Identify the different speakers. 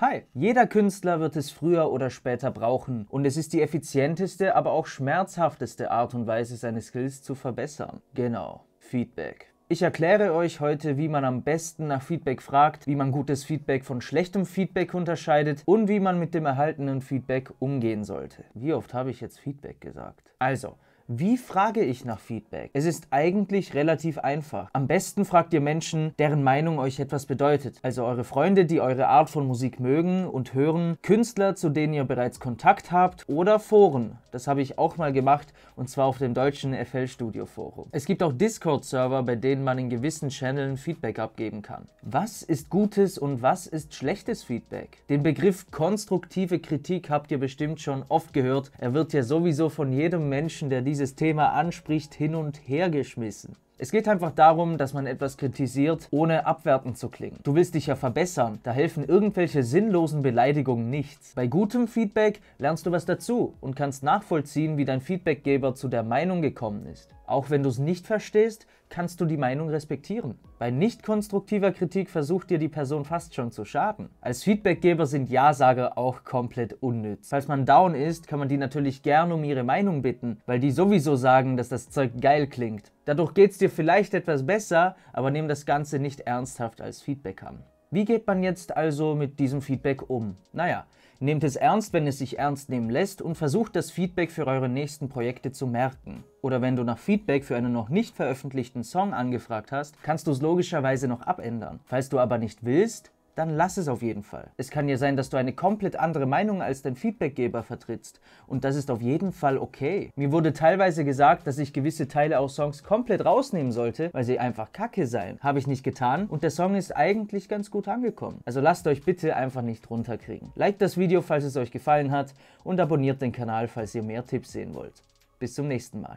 Speaker 1: Hi! Jeder Künstler wird es früher oder später brauchen und es ist die effizienteste, aber auch schmerzhafteste Art und Weise, seine Skills zu verbessern. Genau, Feedback. Ich erkläre euch heute, wie man am besten nach Feedback fragt, wie man gutes Feedback von schlechtem Feedback unterscheidet und wie man mit dem erhaltenen Feedback umgehen sollte. Wie oft habe ich jetzt Feedback gesagt? Also, wie frage ich nach Feedback? Es ist eigentlich relativ einfach. Am besten fragt ihr Menschen, deren Meinung euch etwas bedeutet. Also eure Freunde, die eure Art von Musik mögen und hören, Künstler, zu denen ihr bereits Kontakt habt oder Foren. Das habe ich auch mal gemacht und zwar auf dem deutschen FL Studio Forum. Es gibt auch Discord-Server, bei denen man in gewissen Channeln Feedback abgeben kann. Was ist gutes und was ist schlechtes Feedback? Den Begriff konstruktive Kritik habt ihr bestimmt schon oft gehört. Er wird ja sowieso von jedem Menschen, der diese dieses Thema anspricht, hin und her geschmissen. Es geht einfach darum, dass man etwas kritisiert, ohne abwertend zu klingen. Du willst dich ja verbessern, da helfen irgendwelche sinnlosen Beleidigungen nichts. Bei gutem Feedback lernst du was dazu und kannst nachvollziehen, wie dein Feedbackgeber zu der Meinung gekommen ist. Auch wenn du es nicht verstehst, kannst du die Meinung respektieren. Bei nicht konstruktiver Kritik versucht dir die Person fast schon zu schaden. Als Feedbackgeber sind Ja-Sager auch komplett unnütz. Falls man down ist, kann man die natürlich gern um ihre Meinung bitten, weil die sowieso sagen, dass das Zeug geil klingt. Dadurch geht's dir vielleicht etwas besser, aber nehmen das Ganze nicht ernsthaft als Feedback an. Wie geht man jetzt also mit diesem Feedback um? Naja, nehmt es ernst, wenn es sich ernst nehmen lässt und versucht das Feedback für eure nächsten Projekte zu merken. Oder wenn du nach Feedback für einen noch nicht veröffentlichten Song angefragt hast, kannst du es logischerweise noch abändern. Falls du aber nicht willst, dann lass es auf jeden Fall. Es kann ja sein, dass du eine komplett andere Meinung als dein Feedbackgeber vertrittst und das ist auf jeden Fall okay. Mir wurde teilweise gesagt, dass ich gewisse Teile aus Songs komplett rausnehmen sollte, weil sie einfach kacke seien. Habe ich nicht getan und der Song ist eigentlich ganz gut angekommen. Also lasst euch bitte einfach nicht runterkriegen. Liked das Video, falls es euch gefallen hat und abonniert den Kanal, falls ihr mehr Tipps sehen wollt. Bis zum nächsten Mal.